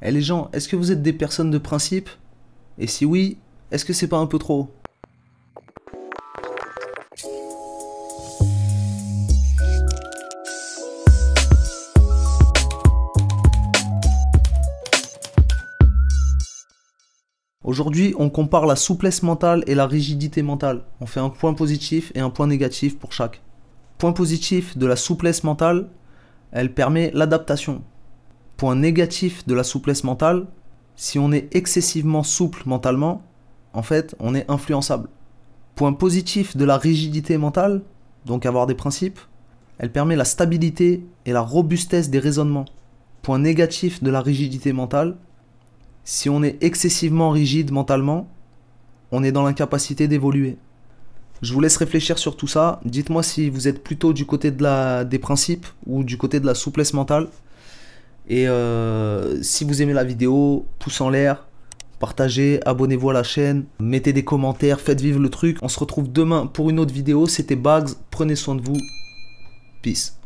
Eh les gens, est-ce que vous êtes des personnes de principe Et si oui, est-ce que c'est pas un peu trop Aujourd'hui, on compare la souplesse mentale et la rigidité mentale. On fait un point positif et un point négatif pour chaque. Point positif de la souplesse mentale, elle permet l'adaptation point négatif de la souplesse mentale, si on est excessivement souple mentalement, en fait, on est influençable. Point positif de la rigidité mentale, donc avoir des principes, elle permet la stabilité et la robustesse des raisonnements. Point négatif de la rigidité mentale, si on est excessivement rigide mentalement, on est dans l'incapacité d'évoluer. Je vous laisse réfléchir sur tout ça. Dites-moi si vous êtes plutôt du côté de la, des principes ou du côté de la souplesse mentale. Et euh, si vous aimez la vidéo, pouce en l'air, partagez, abonnez-vous à la chaîne, mettez des commentaires, faites vivre le truc. On se retrouve demain pour une autre vidéo. C'était Bugs, prenez soin de vous. Peace.